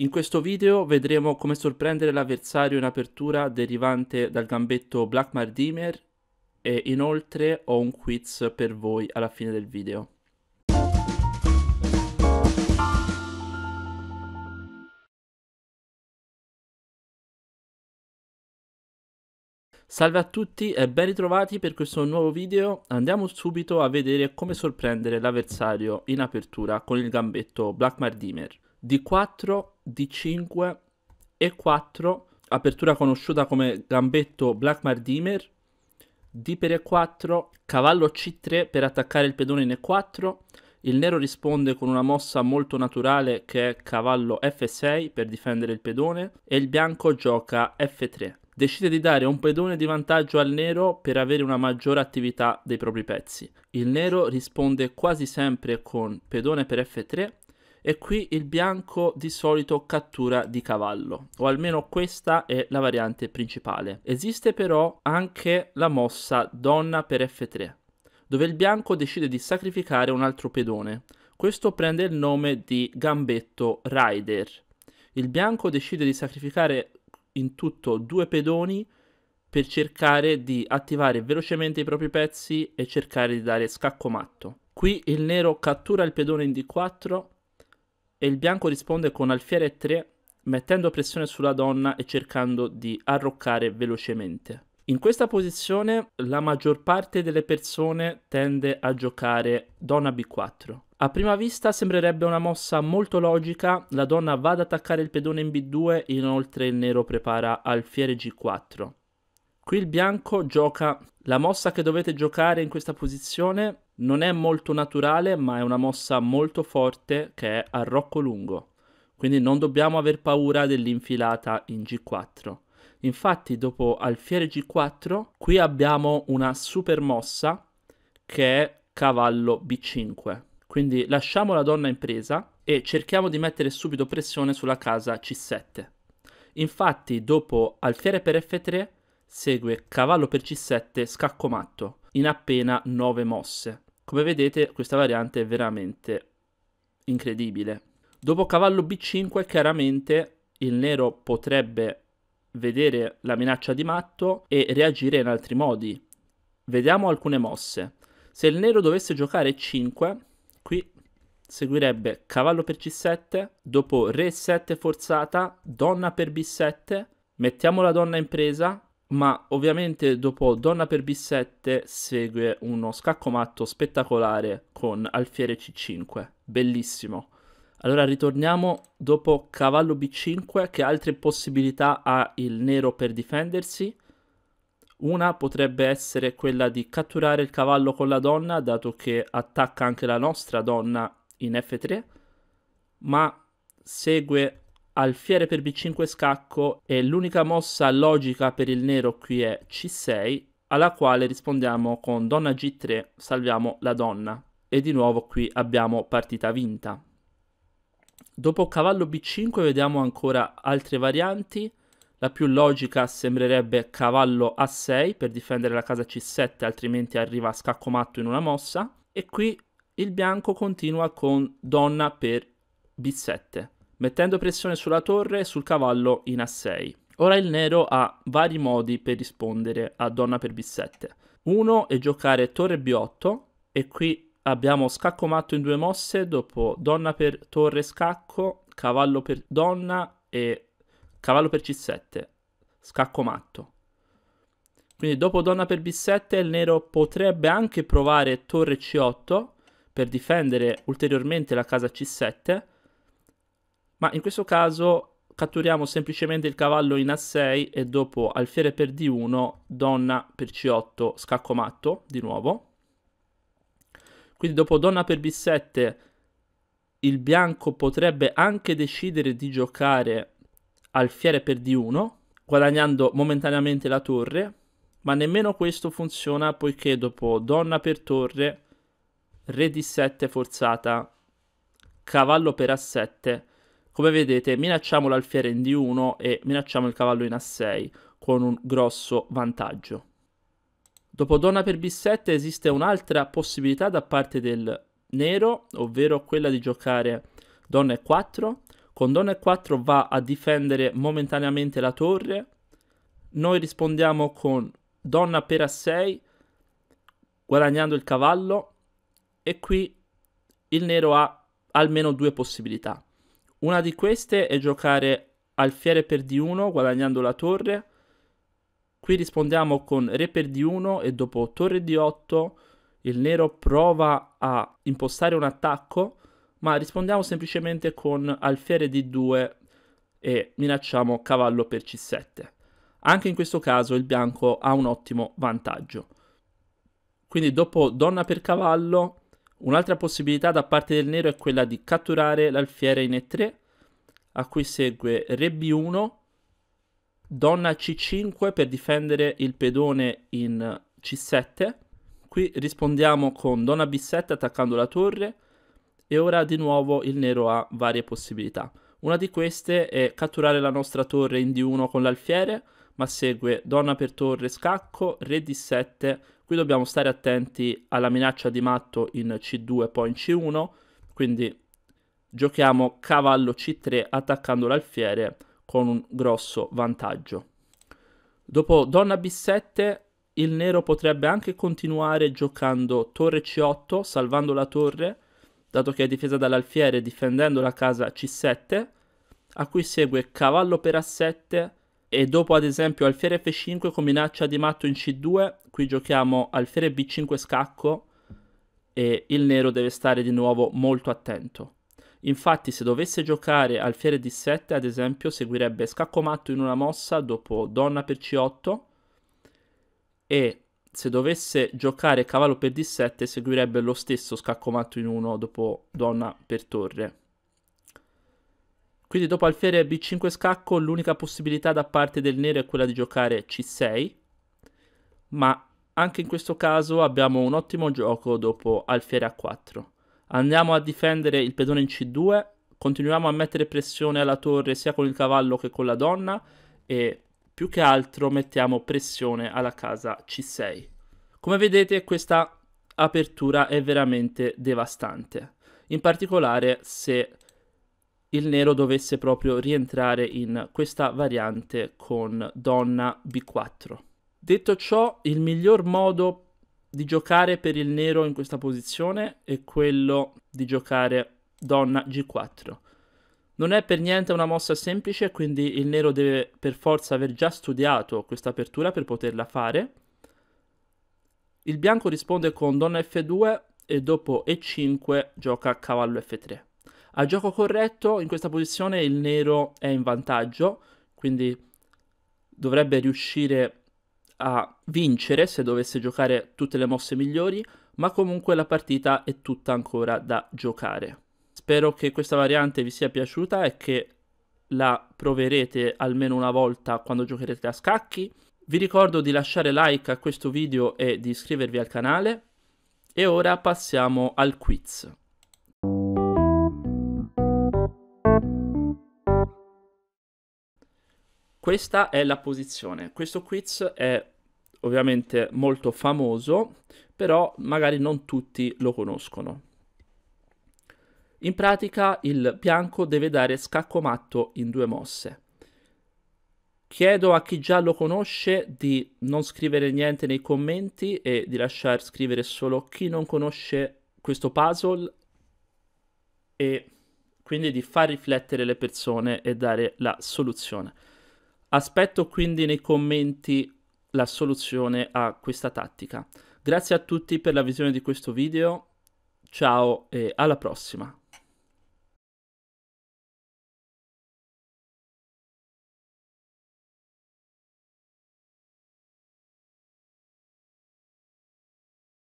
In questo video vedremo come sorprendere l'avversario in apertura derivante dal gambetto Black Mardimer e inoltre ho un quiz per voi alla fine del video. Salve a tutti e ben ritrovati per questo nuovo video. Andiamo subito a vedere come sorprendere l'avversario in apertura con il gambetto Black Mardimer. D4, D5, E4, apertura conosciuta come gambetto Black Mardimer, D per E4, cavallo C3 per attaccare il pedone in E4, il nero risponde con una mossa molto naturale che è cavallo F6 per difendere il pedone e il bianco gioca F3. Decide di dare un pedone di vantaggio al nero per avere una maggiore attività dei propri pezzi. Il nero risponde quasi sempre con pedone per F3 e qui il bianco di solito cattura di cavallo, o almeno questa è la variante principale. Esiste però anche la mossa donna per f3, dove il bianco decide di sacrificare un altro pedone. Questo prende il nome di gambetto rider. Il bianco decide di sacrificare in tutto due pedoni per cercare di attivare velocemente i propri pezzi e cercare di dare scacco matto. Qui il nero cattura il pedone in d4 e il bianco risponde con alfiere 3 mettendo pressione sulla donna e cercando di arroccare velocemente. In questa posizione la maggior parte delle persone tende a giocare donna b4. A prima vista sembrerebbe una mossa molto logica, la donna va ad attaccare il pedone in b2, inoltre il nero prepara alfiere g4. Qui il bianco gioca la mossa che dovete giocare in questa posizione non è molto naturale, ma è una mossa molto forte che è a rocco lungo. Quindi non dobbiamo aver paura dell'infilata in G4. Infatti, dopo alfiere G4, qui abbiamo una super mossa che è cavallo B5. Quindi lasciamo la donna in presa e cerchiamo di mettere subito pressione sulla casa C7. Infatti, dopo alfiere per F3, segue cavallo per C7 scacco matto in appena 9 mosse. Come vedete questa variante è veramente incredibile. Dopo cavallo b5 chiaramente il nero potrebbe vedere la minaccia di matto e reagire in altri modi. Vediamo alcune mosse. Se il nero dovesse giocare 5, qui seguirebbe cavallo per c7, dopo re 7 forzata, donna per b7, mettiamo la donna in presa, ma ovviamente dopo Donna per B7 segue uno scacco matto spettacolare con alfiere C5, bellissimo. Allora ritorniamo dopo cavallo B5, che altre possibilità ha il nero per difendersi? Una potrebbe essere quella di catturare il cavallo con la donna, dato che attacca anche la nostra donna in F3, ma segue alfiere per b5 scacco e l'unica mossa logica per il nero qui è c6, alla quale rispondiamo con donna g3, salviamo la donna. E di nuovo qui abbiamo partita vinta. Dopo cavallo b5 vediamo ancora altre varianti. La più logica sembrerebbe cavallo a6 per difendere la casa c7, altrimenti arriva a scacco matto in una mossa. E qui il bianco continua con donna per b7 mettendo pressione sulla torre e sul cavallo in A6. Ora il nero ha vari modi per rispondere a donna per B7. Uno è giocare torre B8 e qui abbiamo scacco matto in due mosse dopo donna per torre scacco, cavallo per donna e cavallo per C7, scacco matto. Quindi dopo donna per B7 il nero potrebbe anche provare torre C8 per difendere ulteriormente la casa C7 ma in questo caso catturiamo semplicemente il cavallo in A6 e dopo alfiere per D1, donna per C8, scacco matto di nuovo. Quindi dopo donna per B7 il bianco potrebbe anche decidere di giocare alfiere per D1, guadagnando momentaneamente la torre, ma nemmeno questo funziona poiché dopo donna per torre, re D7 forzata, cavallo per A7 come vedete minacciamo l'alfiere in D1 e minacciamo il cavallo in A6 con un grosso vantaggio. Dopo donna per B7 esiste un'altra possibilità da parte del nero, ovvero quella di giocare donna E4. Con donna E4 va a difendere momentaneamente la torre. Noi rispondiamo con donna per A6 guadagnando il cavallo e qui il nero ha almeno due possibilità una di queste è giocare alfiere per D1 guadagnando la torre. Qui rispondiamo con re per D1 e dopo torre D8 il nero prova a impostare un attacco, ma rispondiamo semplicemente con alfiere D2 e minacciamo cavallo per C7. Anche in questo caso il bianco ha un ottimo vantaggio. Quindi dopo donna per cavallo Un'altra possibilità da parte del nero è quella di catturare l'alfiere in E3, a cui segue Re B1, Donna C5 per difendere il pedone in C7. Qui rispondiamo con Donna B7 attaccando la torre e ora di nuovo il nero ha varie possibilità. Una di queste è catturare la nostra torre in D1 con l'alfiere, ma segue donna per torre scacco, re d 7. Qui dobbiamo stare attenti alla minaccia di matto in c2 e poi in c1, quindi giochiamo cavallo c3 attaccando l'alfiere con un grosso vantaggio. Dopo donna b7 il nero potrebbe anche continuare giocando torre c8, salvando la torre, dato che è difesa dall'alfiere, difendendo la casa c7, a cui segue cavallo per a7, e dopo ad esempio alfiere f5 con minaccia di matto in c2, qui giochiamo alfiere b5 scacco e il nero deve stare di nuovo molto attento. Infatti se dovesse giocare alfiere d7 ad esempio seguirebbe scacco matto in una mossa dopo donna per c8 e se dovesse giocare cavallo per d7 seguirebbe lo stesso scacco matto in 1 dopo donna per torre quindi dopo alfiere b5 scacco l'unica possibilità da parte del nero è quella di giocare c6, ma anche in questo caso abbiamo un ottimo gioco dopo alfiere a4. Andiamo a difendere il pedone in c2, continuiamo a mettere pressione alla torre sia con il cavallo che con la donna e più che altro mettiamo pressione alla casa c6. Come vedete questa apertura è veramente devastante, in particolare se il nero dovesse proprio rientrare in questa variante con donna b4. Detto ciò, il miglior modo di giocare per il nero in questa posizione è quello di giocare donna g4. Non è per niente una mossa semplice, quindi il nero deve per forza aver già studiato questa apertura per poterla fare. Il bianco risponde con donna f2 e dopo e5 gioca cavallo f3. A gioco corretto, in questa posizione il nero è in vantaggio, quindi dovrebbe riuscire a vincere se dovesse giocare tutte le mosse migliori, ma comunque la partita è tutta ancora da giocare. Spero che questa variante vi sia piaciuta e che la proverete almeno una volta quando giocherete a scacchi. Vi ricordo di lasciare like a questo video e di iscrivervi al canale. E ora passiamo al quiz. Questa è la posizione. Questo quiz è ovviamente molto famoso, però magari non tutti lo conoscono. In pratica il bianco deve dare scacco matto in due mosse. Chiedo a chi già lo conosce di non scrivere niente nei commenti e di lasciar scrivere solo chi non conosce questo puzzle e quindi di far riflettere le persone e dare la soluzione. Aspetto quindi nei commenti la soluzione a questa tattica. Grazie a tutti per la visione di questo video, ciao e alla prossima!